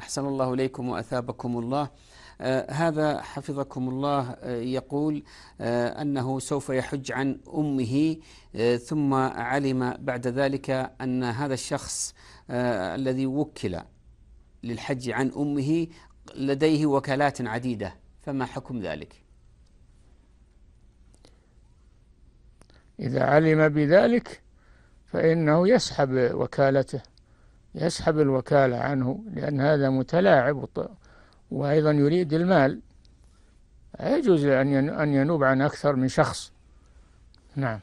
أحسن الله إليكم وأثابكم الله آه هذا حفظكم الله آه يقول آه أنه سوف يحج عن أمه آه، ثم علم بعد ذلك أن هذا الشخص آه، الذي وكل للحج عن أمه لديه وكالات عديدة فما حكم ذلك إذا علم بذلك فإنه يسحب وكالته يسحب الوكالة عنه لأن هذا متلاعب وأيضا يريد المال يجوز أن ينوب عن أكثر من شخص نعم